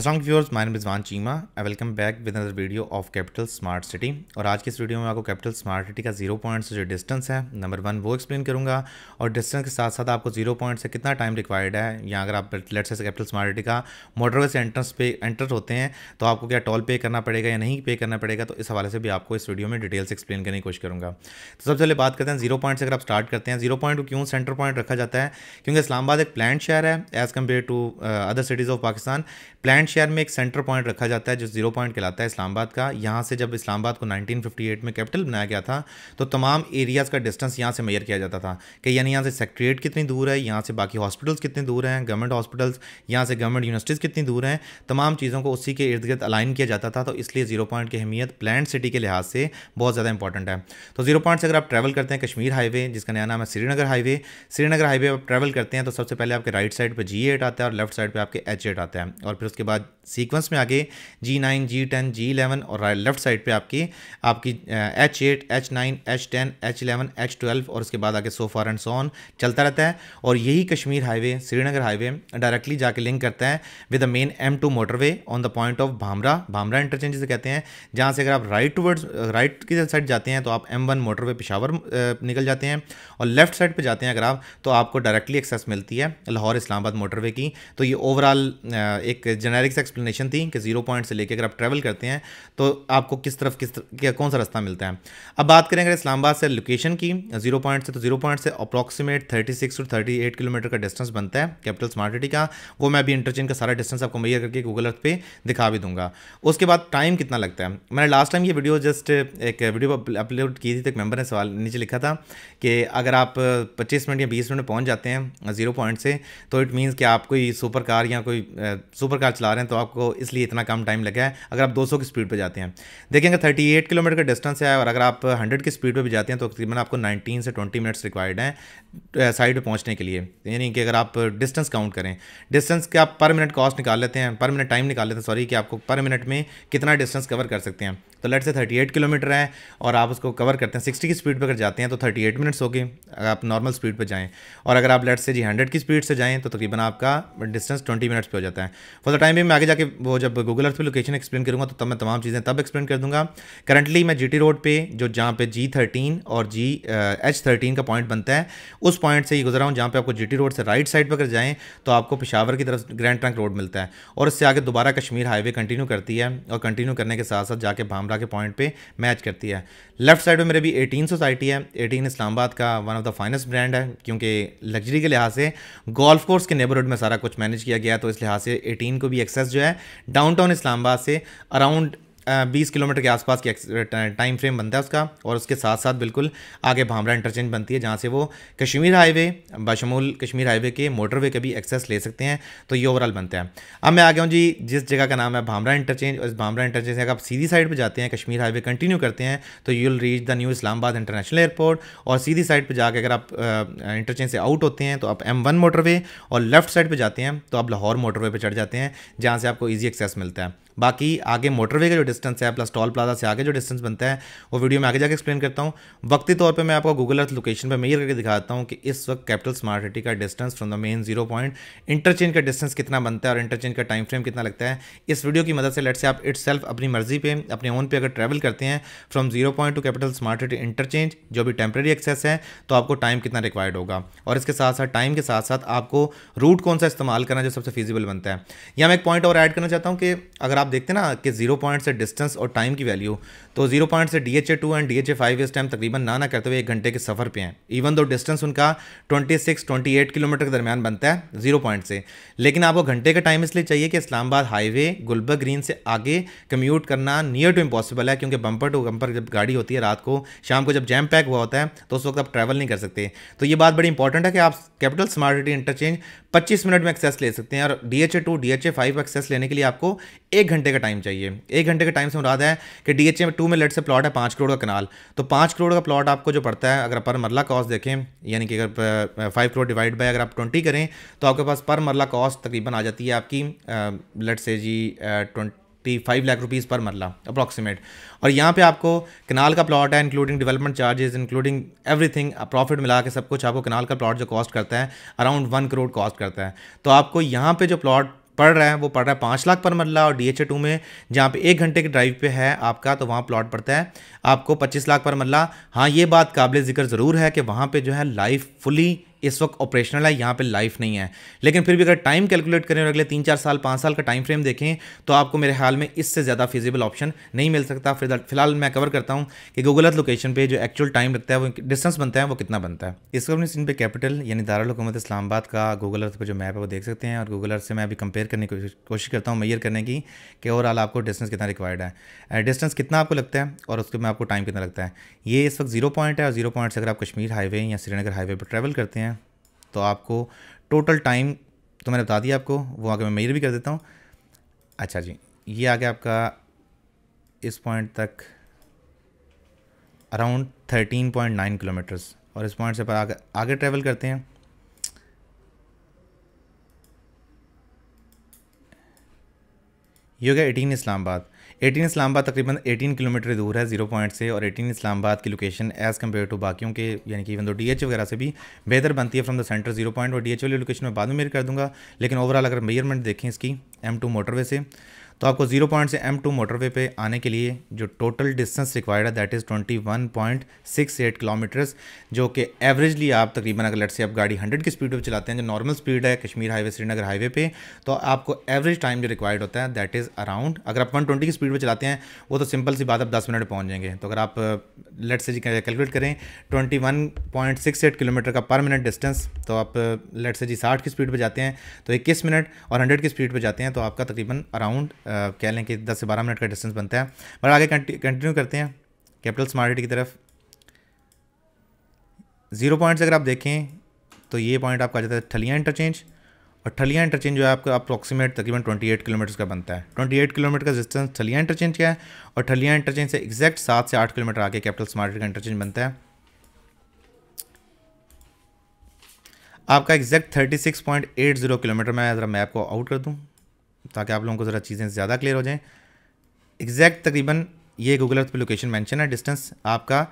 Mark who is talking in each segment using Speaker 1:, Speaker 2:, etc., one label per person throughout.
Speaker 1: Aslam viewers माइन Rizwan Cheema I welcome back with other video of Capital Smart City और आज के इस वीडियो में आपको कैपिटल स्मार्ट सिटी का जीरो पॉइंट से जो डिस्टेंस है नंबर वन वो एक्सप्लेन करूंगा और डिस्टेंस के साथ साथ आपको जीरो पॉइंट से कितना टाइम रिक्वायर्ड है या अगर आप let's say Capital Smart City का मोटरवे से एंट्रेंस पे एंटर होते हैं तो आपको क्या टॉल पे करना पड़ेगा या नहीं पे करना पड़ेगा तो इस हवाले से भी आपको इस वीडियो में डिटेल्स एक्सप्लेन करने की कोशिश करूँगा तो सबसे पहले बात करते हैं जीरो पॉइंट से अगर आप स्टार्ट करते हैं जीरो पॉइंट को क्यों सेंटर पॉइंट रखा जाता है क्योंकि इस्लाबाद एक प्लान शहर है as compare to other cities of Pakistan plan शहर में एक सेंटर पॉइंट रखा जाता है जो जीरो पॉइंट कहलाता है इस्लामाबाद का यहाँ से जब इस्लामाबाद को 1958 में कैपिटल बनाया गया था तो तमाम एरियाज़ का डिस्टेंस यहाँ से मेयर किया जाता था कि यानी यहाँ से सेक्ट्रेट कितनी दूर है यहाँ से बाकी हॉस्पिटल्स कितने दूर हैं गवर्नमेंट हॉस्पिटल्स यहाँ से गवर्नमेंट यूनिवर्सिटीज़ कितनी दूर हैं तमाम चीज़ों को उसी के इर्द गिर्द अलाइन किया जाता था तो इसलिए जीरो पॉइंट की अहमियत प्लान सिटी के लिहाज से बहुत ज़्यादा इंपॉर्टेंट है तो जीरो पॉइंट से अगर आप ट्रैवल करते हैं कश्मीर हाईवे जिसका नया नाम है श्रीनगर हाईवे श्रीनगर हाईवे आप ट्रैवल करते हैं तो सबसे पहले आपके राइट साइड पर जी एट आता है और लेफ्ट साइड पर आपके एच एट आता है और फिर उसके about सीक्वेंस में आगे G nine G ten G eleven और लेफ्ट साइड पे आपकी आपकी H eight H nine H ten H eleven H और उसके बाद आगे सोफार एंड सोन चलता रहता है और यही Kashmir highway Srinagar highway directly जाके लिंक करता है with the main M two motorway on the point of Bhamra Bhamra interchange जिसे कहते हैं जहाँ से अगर आप राइट टूवर्ड्स राइट की साइड जाते हैं तो आप एम वन मोटरवे पिशावर निकल जाते हैं और लेफ्ट साइड पर जाते हैं अगर आप तो आपको डायरेक्टली एक्सेस मिलती है लाहौर इस्लामाबाद मोटरवे की तो ये ओवरऑल एक जेनेरिक्स एक्सप्लेन एक्सप्लेनेशन थी कि जीरो पॉइंट से लेकर अगर आप ट्रैवल करते हैं तो आपको किस तरफ किस तरफ कौन सा रास्ता मिलता है अब बात करें अगर इस्लामाबाद से लोकेशन की जीरो पॉइंट से तो जीरो पॉइंट से approximate thirty six to thirty eight kilometre का डिस्टेंस बनता है कैपिटल स्मार्ट सिटी का वो मैं अभी इंटरचेंज का सारा डिस्टेंस आपको मैया करके गूगल अर्थ पर दिखा भी दूंगा उसके बाद टाइम कितना लगता है मैंने लास्ट टाइम ये वीडियो जस्ट एक वीडियो अपलोड की थी तो एक मेम्बर ने सवाल नीचे लिखा था कि अगर आप पच्चीस मिनट या बीस मिनट पहुँच जाते हैं जीरो पॉइंट से तो इट मीन्स कि आप कोई सुपर कार या कोई सुपर कार चला रहे हैं तो आपको इसलिए इतना कम टाइम लगा है अगर आप 200 की स्पीड पर जाते हैं देखेंगे 38 किलोमीटर का डिस्टेंस है और अगर आप 100 की स्पीड पर भी जाते हैं तो तकरीबन आपको 19 से 20 मिनट्स रिक्वायर्ड हैं साइड पर पहुँचने के लिए यानी कि अगर आप डिस्टेंस काउंट करें डिस्टेंस के आप पर मिनट कॉस्ट निकाल लेते हैं पर मिनट टाइम निकाल लेते हैं सॉरी कि आपको पर मिनट में कितना डिस्टेंस कवर कर सकते हैं तो लेट से 38 किलोमीटर है और आप उसको कवर करते हैं 60 की स्पीड पर अगर जाते हैं तो 38 मिनट्स हो गए अगर आप नॉर्मल स्पीड पर जाएँ और अगर आप लेट से जी हंड्रेड की स्पीड से जाएँ तो तकरीबन आपका डिस्टेंस ट्वेंटी मिनट्स पर हो जाता है फॉर द टाइम भी मैं आगे जाकर वो जब गूगल अर्थ पर लोकेशन एक्सप्लेन करूँगा तो तब मैं तमाम चीज़ें तब एक्सप्लेन कर दूँगा करंटली मैं जी रोड पर जो जहाँ पर जी थर्टीन और जी एच थर्टीन का पॉइंट बनता है उस पॉइंट से ही गुजरा हूँ जहाँ पर आपको जी रोड से राइट साइड पर अगर जाएँ तो आपको पिशावर की तरफ ग्रैंड ट्रंक रोड मिलता है और इससे आगे दोबारा कश्मीर हाईवे कंटिन्यू करती है और कंटिन्यू करने के साथ साथ जाके भामरा के पॉइंट पे मैच करती है लेफ्ट साइड में मेरे भी एटीन सोसाइटी है एटीन इस्लामाबाद का one of the the finest brand है क्योंकि लग्जरी के लिहाज से गोल्फ कोर्स के नेबरहुड में सारा कुछ मैनेज किया गया तो इस लिहाज से एटीन को भी एक्सेस जो है डाउनटाउन इस्लामाबाद से अराउंड बीस किलोमीटर के आसपास की टाइम फ्रेम बनता है उसका और उसके साथ साथ बिल्कुल आगे भामरा इंटरचेंज बनती है जहाँ से वो कश्मीर हाईवे बशमूल कश्मीर हाईवे के मोटरवे का भी एक्सेस ले सकते हैं तो ये ओवरऑल बनता है अब मैं आ गया हूँ जी जिस जगह का नाम है भामरा इंटरचेंज और इस भामरा इंटरचेंज से अगर आप सीधी साइड पर जाते हैं कश्मीर हाईवे कंटिन्यू करते हैं तो you will reach the new Islamabad international airport और सीधी साइड पर जाकर अगर आप इंटरचेंज से आउट होते हैं तो आप एम वन मोटरवे और लेफ्ट साइड पर जाते हैं तो आप लाहौर मोटरवे पर चढ़ जाते हैं जहाँ से आपको ईजी एक्सेस मिलता है बाकी आगे मोटरवे का जो डिस्टेंस है प्लस टॉल प्लाजा से आगे जो डिस्टेंस बनता है वो वीडियो में आगे जाकर एक्सप्लेन करता हूँ वक्ती तौर पर मैं आपको गूगल अर्थ लोकेशन पर मेयर करके दिखाता हूँ कि इस वक्त कैपिटल स्मार्ट सिटी का distance from the main zero point interchange का डिस्टेंस कितना बनता है और इंटरचेंज का टाइम फ्रेम कितना लगता है इस वीडियो की मदद से लेट से आप इट्स अपनी मर्जी पर अपने ओन पे अगर ट्रैवल करते हैं from zero point to Capital Smart City interchange जो भी टेम्प्रेरी एक्सेस है तो आपको टाइम कितना रिक्वायर्ड होगा और इसके साथ साथ टाइम के साथ साथ आपको रूट कौन सा इस्तेमाल करना जो सबसे फीजिबल बनता है या मैं एक पॉइंट और ऐड करना चाहता हूँ कि अगर आप देखते ना कि जीरो पॉइंट से डिस्टेंस और टाइम की वैल्यू तो जीरो पॉइंट से D H A two and D H A five इस टाइम तकरीबन ना ना करते हुए एक घंटे के सफ़र पे हैं इवन दो डिस्टेंस उनका twenty six twenty eight kilometre के दरमियान बनता है जीरो पॉइंट से लेकिन आपको घंटे का टाइम इसलिए चाहिए कि इस्लामाबाद हाईवे गुलबर्ग ग्रीन से आगे कम्यूट करना नियर टू इम्पॉसिबल है क्योंकि बम्पर टू बम्पर जब गाड़ी होती है रात को शाम को जब जैम पैक हुआ होता है तो उस वक्त आप ट्रैवल नहीं कर सकते तो ये बात बड़ी इंपॉर्टेंट है कि आप Capital Smart City interchange 25 minute में एक्सेस ले सकते हैं और D H A two D H A five access लेने के लिए आपको एक घंटे का टाइम चाहिए एक घंटे के टाइम से मुराद है कि डी एच ए टू में लेट से प्लॉट है पाँच करोड़ का कनाल तो पाँच करोड़ का प्लॉट आपको जो पड़ता है अगर पर मरला कॉस्ट देखें यानी कि अगर फाइव करोड़ डिवाइड बाय अगर आप ट्वेंटी करें तो आपके पास पर मरला कॉस्ट तकरीबन आ जाती है आपकी let's say G twenty forty five lakh rupees पर मरला अप्रॉक्सीमेट और यहाँ पे आपको कनाल का प्लॉट है including development charges including everything profit मिला के सब कुछ आपको कनाल का प्लॉट जो कॉस्ट करता है अराउंड वन करोड़ कॉस्ट करता है तो आपको यहाँ पे जो प्लॉट पड़ रहा है वो पड़ रहा है पाँच लाख पर मरला और डी एच ए टू में जहाँ पे एक घंटे के ड्राइव पे है आपका तो वहाँ प्लॉट पड़ता है आपको पच्चीस लाख पर मरला हाँ ये बात काबिल ज़िक्र ज़रूर है कि वहाँ पर जो है लाइफ फुली इस वक्त ऑपरेशनल है यहाँ पे लाइफ नहीं है लेकिन फिर भी अगर टाइम कैलकुलेट करें और अगले तीन चार साल पाँच साल का टाइम फ्रेम देखें तो आपको मेरे ख्याल में इससे ज़्यादा फिजिबल ऑप्शन नहीं मिल सकता फिलहाल मैं कवर करता हूँ कि गूगल अर्थ लोकेशन पर जो एक्चुअल टाइम लगता है वो डिस्टेंस बनता है वो कितना बनता है इस वक्त इन पर कैपिटल यानी दारकूमत इस्लामाबाद का गूगल अर्थ पर जो मैप है वो देख सकते हैं और गूगल अर्थ से मैं अभी कंपेयर करने की कोशिश करता हूँ मैयर करने की कि ओवरऑल आपको डिस्टेंस कितना रिक्वायर्ड है डिस्टेंस uh, कितना आपको लगता है और उसके में आपको टाइम कितना लगता है ये इस वक्त जीरो पॉइंट है और जीरो पॉइंट से अगर आप कश्मीर हाईवे या श्रीनगर हाईवे पर ट्रैवल करते हैं तो आपको टोटल टाइम तो मैंने बता दिया आपको वो आगे मैं मेजर भी कर देता हूँ अच्छा जी ये आ गया आपका इस पॉइंट तक around thirteen point nine kilometres और इस पॉइंट से पर आगे आगे ट्रैवल करते हैं ये हो गया एटीन इस्लामाबाद एटीन इस्लामाबाद तकरीबन 18 किलोमीटर दूर है जीरो पॉइंट से और एटीन इस्लामाबाद की लोकेशन एज़ कम्पेयर टू बाकियों के यानी कि इवन दो डीएच वगैरह से भी बेहतर बनती है from the centre zero point और डीएच वाली लोकेशन में बाद में मेरी कर दूंगा लेकिन ओवरऑल अगर मेजरमेंट देखें इसकी एम टू मोटरवे से तो आपको जीरो पॉइंट से एम टू मोटरवे पे आने के लिए जो टोटल डिस्टेंस रिक्वायर्ड है that is twenty one point six eight kilometres जो कि एवरेजली आप तकरीबन अगर लट से आप गाड़ी हंड्रेड की स्पीड पर चलाते हैं जो नॉर्मल स्पीड है कश्मीर हाईवे श्रीनगर हाईवे पे तो आपको एवरेज टाइम जो रिक्वायर्ड होता है दैट इज़ अराउंड अगर आप वन ट्वेंटी की स्पीड पर चलाते हैं वो तो सिंपल सी बात आप दस मिनट पहुँच जाएंगे तो अगर आप लट से जी कैलकुलेट करें twenty one point six eight kilometre का पर मिनट डिस्टेंस तो आप लट से जी साठ की स्पीड पर जाते हैं तो इक्कीस मिनट और हंड्रेड की स्पीड पर जाते हैं तो आपका तकरीबन अराउंड कह लें कि दस से बारह मिनट का डिस्टेंस बनता है बट आगे कंटिन्यू करते हैं कैपिटल स्मार्ट की तरफ ज़ीरो पॉइंट्स अगर आप देखें तो ये पॉइंट आपका जाता है ठलिया इंटरचेंज और ठलिया इंटरचेंज जो है आपका अप्रॉक्सीमेट तकरीबन 28 किलोमीटर का बनता है 28 किलोमीटर का डिस्टेंस ठलिया इंटरचेंज का है और ठलिया इंटरचेंज से एग्जैक्ट सात से आठ किलोमीटर आके कैपिटल स्मार्ट का इंटरचेंज बनता है आपका एग्जैक्ट 36.80 किलोमीटर मैं ज़रा मैप को आउट कर दूँ ताकि आप लोगों को ज़रा चीज़ें ज़्यादा क्लियर हो जाएँ एग्जैक्ट तकरीबन ये गूगल अर्थ पे लोकेशन मेंशन है डिस्टेंस आपका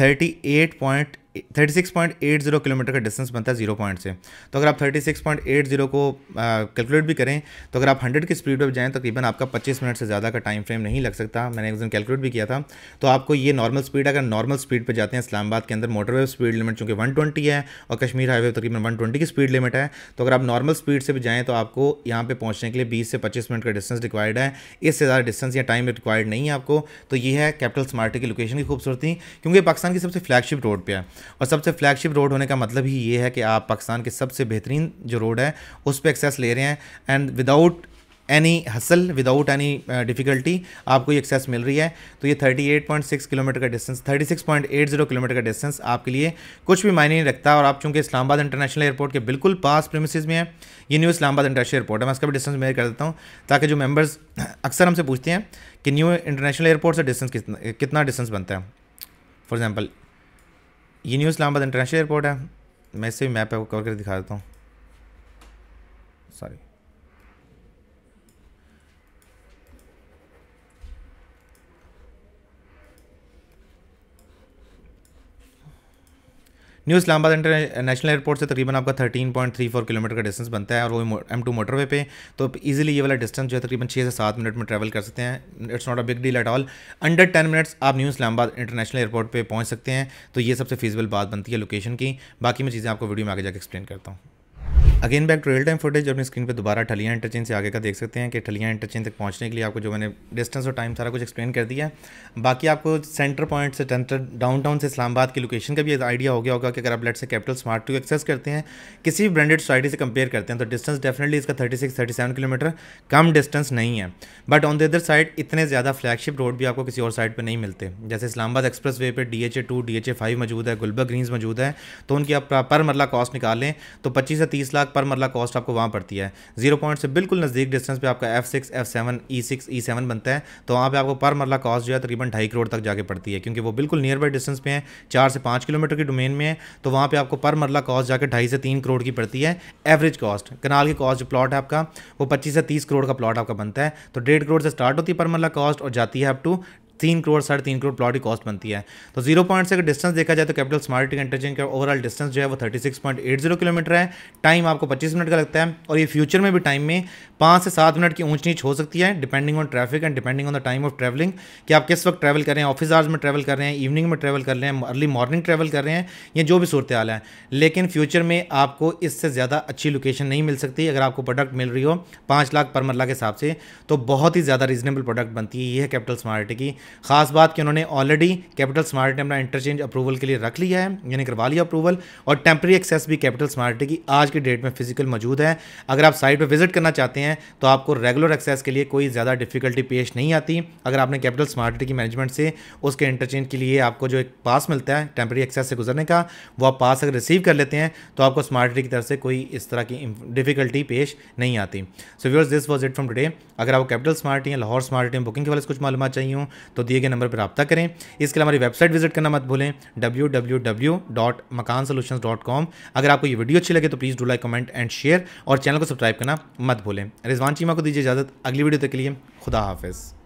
Speaker 1: थर्टी एट पॉइंट 36.80 किलोमीटर का डिस्टेंस बनता है जीरो पॉइंट से तो अगर आप 36.80 को कैलकुलेट भी करें तो अगर आप 100 की स्पीड पर जाएँ तो तकरीबन आपका 25 मिनट से ज़्यादा का टाइम फ्रेम नहीं लग सकता मैंने एक दिन कैलकुलेट भी किया था तो आपको ये नॉर्मल स्पीड अगर नॉर्मल स्पीड पर जाते हैं इस्लामाबाद के अंदर मोटरवे स्पीड लिमिट चूँकि वन है और कश्मीर हाईवे तकरीबन वन की स्पीड लिमिट है तो अगर आप नॉर्मल स्पीड से भी जाएँ तो आपको यहाँ पर पहुँचने के लिए बीस से पच्चीस मिनट का डिस्टेंस रिक्वायर्ड है इससे ज़्यादा डिस्टेंस या टाइम रिक्वायर्ड नहीं है आपको तो ये है कैपिटल स्मार्टी की लोकेशन की खूबसूरती क्योंकि पाकिस्तान की सबसे फ्लैगशिप रोड पर है और सबसे फ्लैगशिप रोड होने का मतलब ही ये है कि आप पाकिस्तान के सबसे बेहतरीन जो रोड है उस पर एक्सेस ले रहे हैं and without any hassle without any difficulty आपको ये एक्सेस मिल रही है तो ये 38.6 किलोमीटर का डिस्टेंस 36.80 किलोमीटर का डिस्टेंस आपके लिए कुछ भी मायने नहीं रखता और आप चूंकि इस्लामाबाद इंटरनेशनल एयरपोर्ट के बिल्कुल पास प्रेमिसज में है ये न्यू इस्लामाबाद इंटरनेशनल एयरपोर्ट है मैं इसका भी डिस्टेंस मेयर कर देता हूँ ताकि जो मेम्बर्स अक्सर हमसे पूछते हैं कि न्यू इंटरनेशनल एयरपोर्ट से डिस्टेंस कितना कितना डिस्टेंस बनता है फॉर एग्जाम्पल ये न्यूज़ इस्लामाबाद इंटरनेशनल एयरपोर्ट है मैं इससे भी मैप कवर करके दिखा देता हूँ न्यू इस्लामाबाद इंटरनेशनल एयरपोर्ट से तकरीबन आपका 13.34 किलोमीटर का डिस्टेंस बनता है और वो एम टू मोटरवे पे तो इजीली ये वाला डिस्टेंस जो है तकरीबन छः से सात मिनट में ट्रैवल कर सकते हैं it's not a big deal at all under ten minutes आप न्यू इस्लामाबाद इंटरनेशनल एयरपोर्ट पर पहुँच सकते हैं तो ये सबसे फीज़बल बात बनती है लोकेशन की बाकी मैं चीज़ें आपको वीडियो में आगे जाकर एक्सप्लेन करता हूँ again back to real time footage अपनी स्क्रीन पे दोबारा ठलिया इंटरचेंज से आगे का देख सकते हैं कि ठलिया इंटरचेंज तक पहुंचने के लिए आपको जो मैंने डिस्टेंस और टाइम सारा कुछ एक्सप्लेन कर दिया है बाकी आपको सेंटर पॉइंट से सेंटर डाउनटाउन से इस्लामाबाद की लोकेशन का भी आइडिया हो गया होगा कि अगर आप let's say Capital smart to access करते हैं किसी भी ब्रांडेड सोसाइटी से कंपेयर करते हैं तो डिस्टेंस डेफिनेटली इसका thirty six thirty seven kilometre कम डिस्टेंस नहीं है but on the other side इतने ज़्यादा फ्लैगशिप रोड भी आपको किसी और साइड पर नहीं मिलते जैसे इस्लामाबाद एक्सप्रेस वे पर D H A two D H A five मौजूद है गुलबा ग्रीन्स मौजूद है तो उनकी आप पर मरला मतलब कॉस्ट निकालें तो पच्चीस से तीस लाख पर मरला मतलब कॉस्ट आपको वहाँ पड़ती है जीरो पॉइंट से बिल्कुल नज़दीक डिस्टेंस पे आपका F six F seven E six E seven बनता है तो वहाँ पे आपको पर मरला मतलब कॉस्ट जो है तकरीबन ढाई करोड़ तक जाके पड़ती है क्योंकि वो बिल्कुल नियर बाई डिस्टेंस पे है चार से पाँच किलोमीटर की डोमेन में है तो वहाँ पर आपको पर मरला मतलब कॉस्ट जाकर ढाई से तीन करोड़ की पड़ती है एवरेज कॉस्ट कनाल की कॉस्ट जो प्लॉट है आपका वो पच्चीस से तीस करोड़ का प्लॉट आपका बनता है तो डेढ़ करोड़ से स्टार्ट होती है पर मरला कॉस्ट और जाती है अप टू तीन करोड़ साढ़े तीन करोड़ प्लॉट की कॉस्ट बनती है तो जीरो पॉइंट से अगर डिस्टेंस देखा जाए तो कैपिटल स्मार्ट इंटरचेंज का ओवरऑल डिस्टेंस जो है वो thirty six point eight zero kilometre है टाइम आपको पच्चीस मिनट का लगता है और ये फ्यूचर में भी टाइम में पाँच से सात मिनट की ऊंच नीच हो सकती है depending on traffic and depending on the time of travelling कि आप किस वक्त ट्रैवल कर रहे हैं ऑफिस आवर्स में ट्रैवल कर रहे हैं इवनिंग में ट्रैवल कर रहे हैं अर्ली मॉर्निंग ट्रैवल कर रहे हैं या जो भी सूरत हाल है लेकिन फ्यूचर में आपको इससे ज़्यादा अच्छी लोकेशन नहीं मिल सकती अगर आपको प्रोडक्ट मिल रही हो पाँच लाख पर मरला के हिसाब से तो बहुत ही ज़्यादा रीजनेबल प्रोडक्ट बनती है ये है कैपिटल स्मार्ट की खास बात कि उन्होंने ऑलरेडी कैपिटल स्मार्ट अपना इंटरचेंज अप्रूवल के लिए रख लिया है यानी करवा लिया अप्रूवल और टेम्प्रेरी एक्सेस भी कैपिटल स्मार्ट की आज की डेट में फिजिकल मौजूद है अगर आप साइट पर विजिट करना चाहते हैं तो आपको रेगुलर एक्सेस के लिए कोई ज़्यादा डिफिकल्टी पेश नहीं आती अगर आपने कैपिटल स्मार्ट की मैनेजमेंट से उसके इंटरचेंज के लिए आपको जो एक पास मिलता है टेम्प्रेरी एक्सेस से गुजरने का वो आप पास अगर रिसीव कर लेते हैं तो आपको स्मार्ट की तरफ से कोई इस तरह की डिफिकल्टी पेश नहीं आती so viewers this was it from today अगर आपको कैपिटल स्मार्ट या लाहौर स्मार्ट बुकिंग के वाले कुछ मालूम चाहिए हूँ तो दिए गए नंबर पर रबा करें इसके लिए हमारी वेबसाइट विजिट करना मत भूलें W W W dot Makaan dot com अगर आपको ये वीडियो अच्छी लगे तो please do like comment and share और चैनल को सब्सक्राइब करना मत भूलें रिजवान चीमा को दीजिए इजाज़त अगली वीडियो तक के लिए खुदा हाफिज़